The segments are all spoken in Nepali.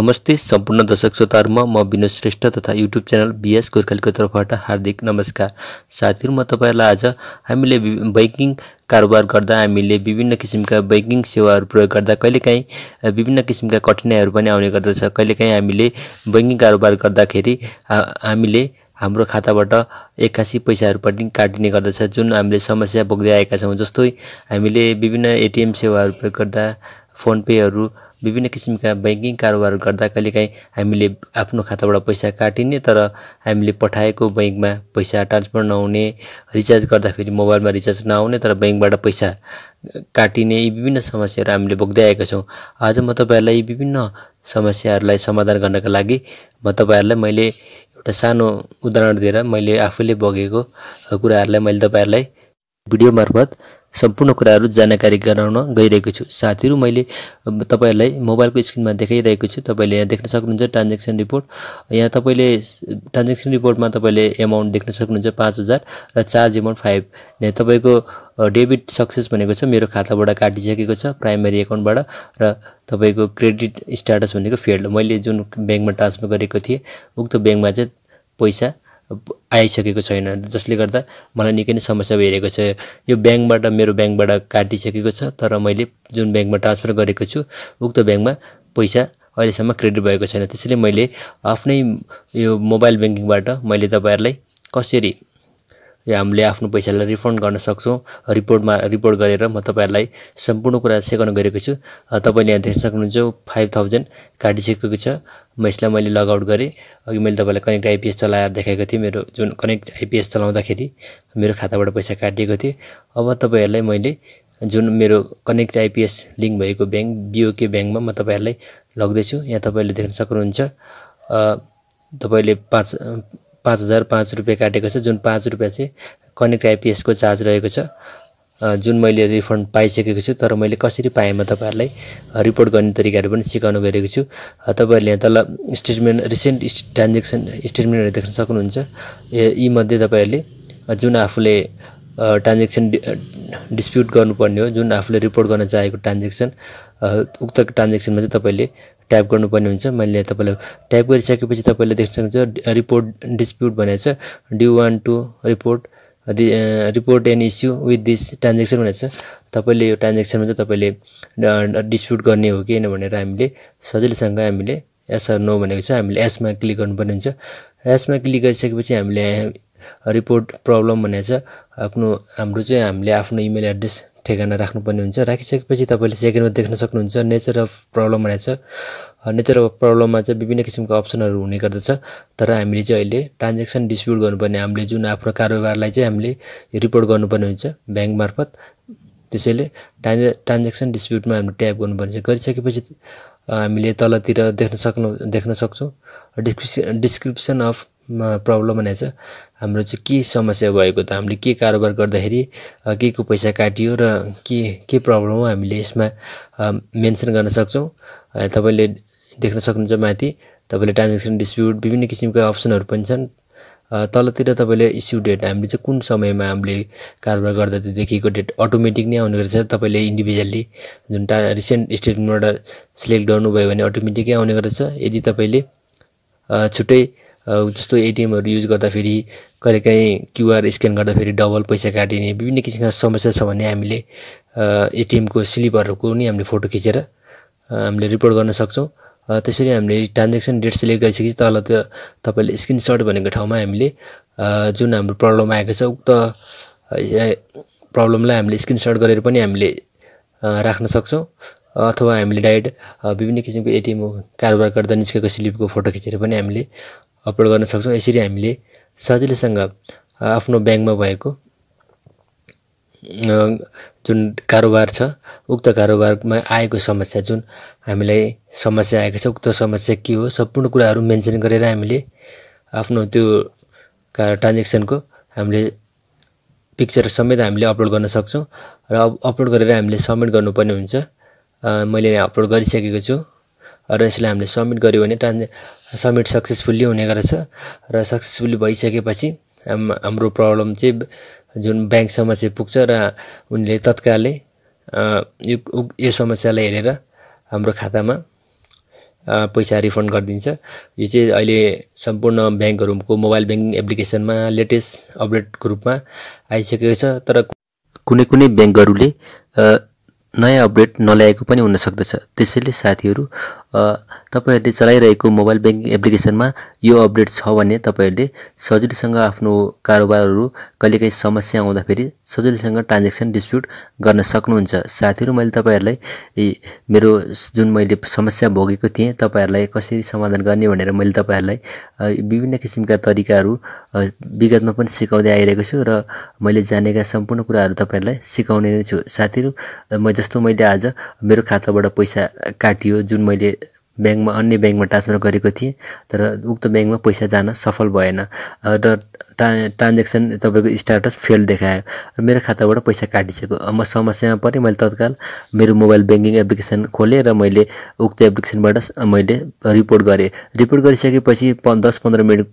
नमस्ते सम्पूर्ण दर्शक श्रोताहरूमा म विनोद श्रेष्ठ तथा युट्युब च्यानल बिएस गोर्खालीको तर्फबाट हार्दिक नमस्कार साथीहरू म तपाईँहरूलाई आज हामीले बैङ्किङ कारोबार गर्दा हामीले विभिन्न किसिमका बैङ्किङ सेवाहरू प्रयोग गर्दा कहिलेकाहीँ विभिन्न किसिमका कठिनाइहरू पनि आउने गर्दछ कहिलेकाहीँ हामीले बैङ्किङ कारोबार गर्दाखेरि हामीले हाम्रो खाताबाट एक्कासी पैसाहरू पनि काटिने गर्दछ जुन हामीले समस्या बोक्दै आएका छौँ जस्तै हामीले विभिन्न एटिएम सेवाहरू प्रयोग गर्दा फोन पेहरू विभिन्न किसिमका ब्याङ्किङ कारोबार गर्दा कहिलेकाहीँ हामीले आफ्नो खाताबाट पैसा काटिने तर हामीले पठाएको ब्याङ्कमा पैसा ट्रान्सफर नहुने रिचार्ज गर्दाखेरि मोबाइलमा रिचार्ज नहुने तर ब्याङ्कबाट पैसा काटिने यी विभिन्न समस्याहरू हामीले बोक्दै आएका छौँ आज म तपाईँहरूलाई यी विभिन्न समस्याहरूलाई समाधान गर्नका लागि म तपाईँहरूलाई मैले एउटा सानो उदाहरण दिएर मैले आफूले बगेको कुराहरूलाई मैले तपाईँहरूलाई भिडियो मार्फत सम्पूर्ण कुराहरू जानकारी गराउन गइरहेको छु साथीहरू मैले तपाईँहरूलाई मोबाइलको स्क्रिनमा देखाइरहेको छु तपाईँले यहाँ देख्न सक्नुहुन्छ ट्रान्जेक्सन रिपोर्ट यहाँ तपाईँले ट्रान्जेक्सन रिपोर्टमा तपाईँले एमाउन्ट देख्न सक्नुहुन्छ पाँच हजार र चार्ज एमाउन्ट फाइभ यहाँ तपाईँको डेबिट सक्सेस भनेको छ मेरो खाताबाट काटिसकेको छ प्राइमेरी एकाउन्टबाट र तपाईँको क्रेडिट स्ट्याटस भनेको फेल्ड मैले जुन ब्याङ्कमा ट्रान्सफर गरेको थिएँ उक्त ब्याङ्कमा चाहिँ पैसा आइसकेको छैन जसले गर्दा मलाई निकै नै समस्या भइरहेको छ यो ब्याङ्कबाट मेरो ब्याङ्कबाट काटिसकेको छ तर मैले जुन ब्याङ्कमा ट्रान्सफर गरेको छु उक्त ब्याङ्कमा पैसा अहिलेसम्म क्रेडिट भएको छैन त्यसैले मैले आफ्नै यो मोबाइल ब्याङ्किङबाट मैले तपाईँहरूलाई कसरी या हामीले आफ्नो पैसालाई रिफन्ड गर्न सक्छौँ रिपोर्टमा रिपोर्ट गरेर म तपाईँहरूलाई सम्पूर्ण कुरा सेकाउन गरेको छु तपाईँले यहाँ देख्न सक्नुहुन्छ फाइभ थाउजन्ड काटिसकेको छ म यसलाई मैले लगआउट गरेँ अघि मैले तपाईँलाई कनेक्ट आइपिएस चलाएर देखाएको थिएँ मेरो जुन कनेक्ट आइपिएस चलाउँदाखेरि मेरो खाताबाट पैसा काटिएको थिएँ अब तपाईँहरूलाई मैले जुन मेरो कनेक्ट आइपिएस लिङ्क भएको ब्याङ्क बिओके ब्याङ्कमा म तपाईँहरूलाई लग्दैछु यहाँ तपाईँले देख्न सक्नुहुन्छ तपाईँले पाँच पाँच हजार पाँच रुपियाँ काटेको छ जुन पाँच रुपियाँ चाहिँ कनेक्ट आइपिएसको चार्ज रहेको छ जुन मैले रिफन्ड पाइसकेको छु तर मैले कसरी पाएँ म तपाईँहरूलाई रिपोर्ट गर्ने तरिकाहरू पनि सिकाउनु गरेको छु तपाईँहरूले यहाँ तल स्टेटमेन्ट रिसेन्ट ट्रान्जेक्सन स्टेटमेन्टहरू देख्न सक्नुहुन्छ यीमध्ये तपाईँहरूले जुन आफूले ट्रान्जेक्सन डिस्प्युट गर्नुपर्ने हो जुन आफूले रिपोर्ट गर्न चाहेको ट्रान्जेक्सन उक्त ट्रान्जेक्सनमा चाहिँ तपाईँले ट्याप गर्नुपर्ने हुन्छ मैले तपाईँलाई ट्याप गरिसकेपछि तपाईँले देख्न सक्नुहुन्छ रिपोर्ट डिस्प्युट भनेको छ D one two report report an issue with this transaction भनेर छ तपाईँले यो ट्रान्जेक्सनमा चाहिँ तपाईँले डिस्प्युट uh, गर्ने हो कि होइन भनेर हामीले सजिलैसँग हामीले एस आर नो भनेको छ हामीले एसमा क्लिक गर्नुपर्ने हुन्छ एसमा क्लिक गरिसकेपछि हामीले रिपोर्ट uh, प्रब्लम भनेको छ आफ्नो हाम्रो चाहिँ हामीले आफ्नो इमेल एड्रेस ठेगाना राख्नुपर्ने हुन्छ राखिसकेपछि तपाईँले सेकेन्डमा देख्न सक्नुहुन्छ नेचर अफ प्रब्लम रहेछ नेचर अफ प्रब्लममा चाहिँ विभिन्न किसिमको अप्सनहरू हुने गर्दछ तर हामीले चाहिँ अहिले ट्रान्जेक्सन डिस्प्युट गर्नुपर्ने हामीले जुन आफ्नो कारोबारलाई चाहिँ हामीले रिपोर्ट गर्नुपर्ने हुन्छ ब्याङ्क मार्फत त्यसैले ट्रान्जे ट्रान्जेक्सन डिस्प्युटमा हामीले ट्याप गर्नुपर्ने हुन्छ गरिसकेपछि हामीले तलतिर देख्न सक्नु देख्न सक्छौँ डिस्क्रिप्सन डिस्क्रिप्सन अफ मा प्रब्लम भनेको छ हाम्रो चाहिँ के समस्या भएको त हामीले के कारोबार गर्दाखेरि के को पैसा काटियो र के के प्रब्लम हो हामीले यसमा मेन्सन गर्न सक्छौँ तपाईँले देख्न सक्नुहुन्छ माथि तपाईँले ट्रान्जेक्सन डिस्प्युट विभिन्न किसिमका अप्सनहरू पनि छन् तलतिर तपाईँले इस्यु डेट हामीले चाहिँ कुन समयमा हामीले कारोबार गर्दा त्यो देखिएको डेट अटोमेटिक नै आउने गर्छ तपाईँले इन्डिभिजुअल्ली जुन टा रिसेन्ट स्टेटमेन्टबाट सिलेक्ट गर्नुभयो भने अटोमेटिकै आउने गर्दछ यदि तपाईँले छुट्टै जस्तो एटिएमहरू युज गर्दाखेरि कहिलेकाहीँ क्युआर स्क्यान गर्दाखेरि डबल पैसा काटिने विभिन्न किसिमका समस्या छ भने हामीले एटिएमको स्लिपहरूको नि हामीले फोटो खिचेर हामीले रिपोर्ट गर्न सक्छौँ त्यसरी हामीले ट्रान्जेक्सन डेट सिलेक्ट गरिसकेपछि तल त्यो तपाईँले स्क्रिनसट भनेको ठाउँमा हामीले जुन हाम्रो प्रब्लम आएको छ उक्त प्रब्लमलाई हामीले स्क्रिनसट गरेर पनि हामीले राख्न सक्छौँ अथवा हामीले डाइरेक्ट विभिन्न किसिमको एटिएम कारोबार गर्दा निस्केको स्लिपको फोटो खिचेर पनि हामीले अपलोड गर्न सक्छौँ यसरी हामीले सजिलैसँग आफ्नो ब्याङ्कमा भएको जुन कारोबार छ उक्त कारोबारमा आएको समस्या जुन हामीलाई समस्या आएको छ उक्त समस्या के हो सम्पूर्ण कुराहरू मेन्सन गरेर हामीले आफ्नो त्यो ट्रान्जेक्सनको हामीले पिक्चर समेत हामीले अपलोड गर्न सक्छौँ र अपलोड गरेर हामीले सब्मिट गर्नुपर्ने हुन्छ मैले यहाँ अपलोड गरिसकेको छु र यसलाई हामीले सब्मिट गऱ्यो भने ट्रान्जे सब्मिट सक्सेसफुल्ली हुने गर्छ र सक्सेसफुल्ली भइसकेपछि हाम्रो प्रब्लम चाहिँ जुन ब्याङ्कसम्म चाहिँ पुग्छ र उनले तत्कालै यो यो समस्यालाई हेरेर हाम्रो खातामा पैसा रिफन्ड गरिदिन्छ यो चाहिँ अहिले सम्पूर्ण ब्याङ्कहरूको मोबाइल ब्याङ्किङ एप्लिकेसनमा लेटेस्ट अपडेटको रूपमा आइसकेको छ तर कुनै कुनै ब्याङ्कहरूले नयाँ अपडेट नल्याएको पनि हुनसक्दछ त्यसैले साथीहरू तपाईँहरूले चलाइरहेको मोबाइल ब्याङ्किङ एप्लिकेसनमा यो अपडेट छ भने तपाईँहरूले सजिलैसँग आफ्नो कारोबारहरू कहिलेकाहीँ समस्या आउँदाखेरि सजिलैसँग ट्रान्जेक्सन डिस्प्युट गर्न सक्नुहुन्छ साथीहरू मैले तपाईँहरूलाई मेरो जुन मैले समस्या भोगेको थिएँ तपाईँहरूलाई कसरी समाधान गर्ने भनेर मैले तपाईँहरूलाई विभिन्न किसिमका तरिकाहरू विगतमा पनि सिकाउँदै आइरहेको छु र मैले जानेका सम्पूर्ण कुराहरू तपाईँहरूलाई सिकाउने नै छु साथीहरू म जस्तो मैले आज मेरो खाताबाट पैसा काटियो जुन मैले ब्याङ्कमा अन्य ब्याङ्कमा ट्रान्सफर गरेको थिएँ तर उक्त ब्याङ्कमा पैसा जान सफल भएन र ट्रा ट्रान्जेक्सन तपाईँको स्ट्याटस फेल देखायो र मेरो खाताबाट पैसा काटिसक्यो म समस्यामा परेँ मैले तत्काल मेरो मोबाइल ब्याङ्किङ एप्लिकेसन खोलेँ र मैले उक्त एप्लिकेसनबाट मैले रिपोर्ट गरेँ रिपोर्ट गरिसकेपछि प दस पन्ध्र मिनट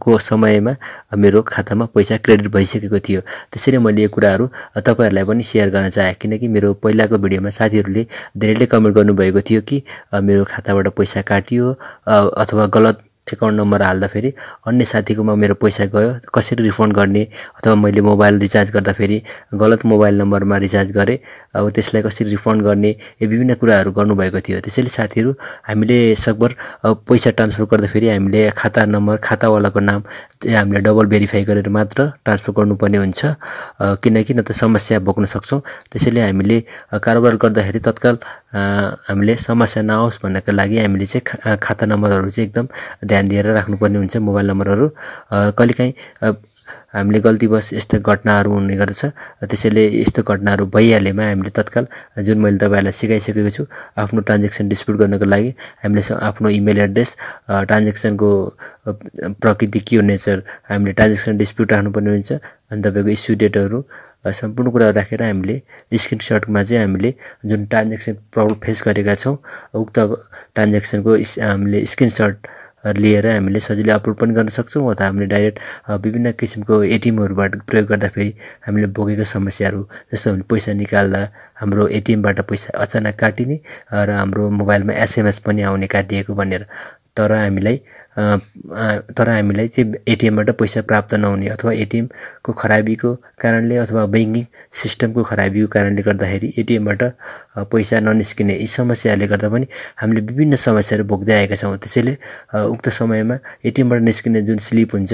को समयमा मेरो खातामा पैसा क्रेडिट भइसकेको थियो त्यसरी मैले यो कुराहरू तपाईँहरूलाई पनि सेयर गर्न चाहेँ किनकि मेरो पहिलाको भिडियोमा साथीहरूले धेरैले कमेन्ट गर्नुभएको थियो कि मेरो खाताबाट पैसा काटियो अथवा गलत एकाउन्ट नम्बर हाल्दाखेरि अन्य साथीकोमा मेरो पैसा गयो कसरी रिफन्ड गर्ने अथवा मैले मोबाइल रिचार्ज गर्दाखेरि गलत मोबाइल नम्बरमा रिचार्ज गरेँ अब त्यसलाई कसरी रिफन्ड गर्ने यो विभिन्न कुराहरू गर्नुभएको थियो त्यसैले साथीहरू हामीले सकभर पैसा ट्रान्सफर गर्दाखेरि हामीले खाता नम्बर खातावालाको नाम हामीले डबल भेरिफाई गरेर मात्र ट्रान्सफर गर्नुपर्ने हुन्छ किनकि न त समस्या बोक्न सक्छौँ त्यसैले हामीले कारोबार गर्दाखेरि तत्काल हामीले समस्या नआओस् भन्नका लागि हामीले चाहिँ खाता नम्बरहरू चाहिँ एकदम ध्यान दिएर राख्नुपर्ने हुन्छ मोबाइल नम्बरहरू कहिलेकाहीँ हामीले गल्तीवश यस्ता घटनाहरू हुने गर्दछ त्यसैले यस्तो घटनाहरू भइहालेमा हामीले तत्काल जुन मैले तपाईँहरूलाई सिकाइसकेको छु आफ्नो ट्रान्जेक्सन डिस्प्युट गर्नको लागि हामीले आफ्नो इमेल एड्रेस ट्रान्जेक्सनको प्रकृति के सर हामीले ट्रान्जेक्सन डिस्प्युट राख्नुपर्ने हुन्छ अनि तपाईँको इस्यु डेटहरू सम्पूर्ण कुरा राखेर हामीले स्क्रिनसटमा चाहिँ हामीले जुन ट्रान्जेक्सन प्रब्लम फेस गरेका छौँ उक्त ट्रान्जेक्सनको हामीले स्क्रिनसट लिएर हामीले सजिलै अपलोड पनि गर्न सक्छौँ अथवा हामीले डाइरेक्ट विभिन्न किसिमको एटिएमहरूबाट प्रयोग गर्दाखेरि हामीले भोगेको समस्याहरू जस्तो हामीले पैसा निकाल्दा हाम्रो एटिएमबाट पैसा अचानक काटिने र हाम्रो मोबाइलमा एसएमएस पनि आउने काटिएको भनेर तर हामीलाई तर हामीलाई चाहिँ एटिएमबाट पैसा प्राप्त नहुने अथवा एटिएमको खराबीको कारणले अथवा ब्याङ्किङ सिस्टमको खराबीको कारणले गर्दाखेरि एटिएमबाट पैसा ननिस्किने यी समस्याहरूले गर्दा पनि हामीले विभिन्न समस्याहरू भोग्दै आएका छौँ त्यसैले उक्त समयमा एटिएमबाट निस्किने जुन स्लिप हुन्छ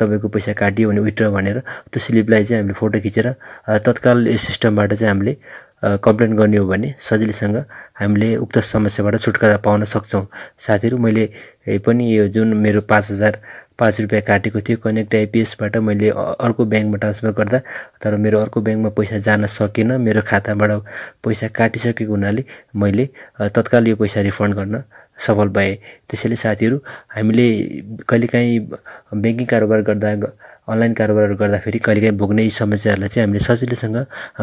तपाईँको पैसा काटियो भने विथड्र भनेर त्यो स्लिपलाई चाहिँ हामीले फोटो खिचेर तत्काल यो सिस्टमबाट चाहिँ हामीले कम्प्लेन गर्ने हो भने सजिलैसँग हामीले उक्त समस्याबाट छुटकारा पाउन सक्छौँ साथीहरू मैले पनि यो जुन मेरो पाँच हजार पाँच रुपियाँ काटेको थियो कनेक्ट आइपिएसबाट मैले अर्को ब्याङ्कमा ट्रान्सफर गर्दा तर मेरो अर्को ब्याङ्कमा पैसा जान सकेन मेरो खाताबाट पैसा काटिसकेको हुनाले मैले तत्काल यो पैसा रिफन्ड गर्न सफल भएँ त्यसैले साथीहरू हामीले कहिलेकाहीँ ब्याङ्किङ कारोबार गर्दा अनलाइन कारोबारहरू गर्दाखेरि कहिलेकाहीँ भोग्ने यी समस्याहरूलाई चाहिँ हामीले सजिलैसँग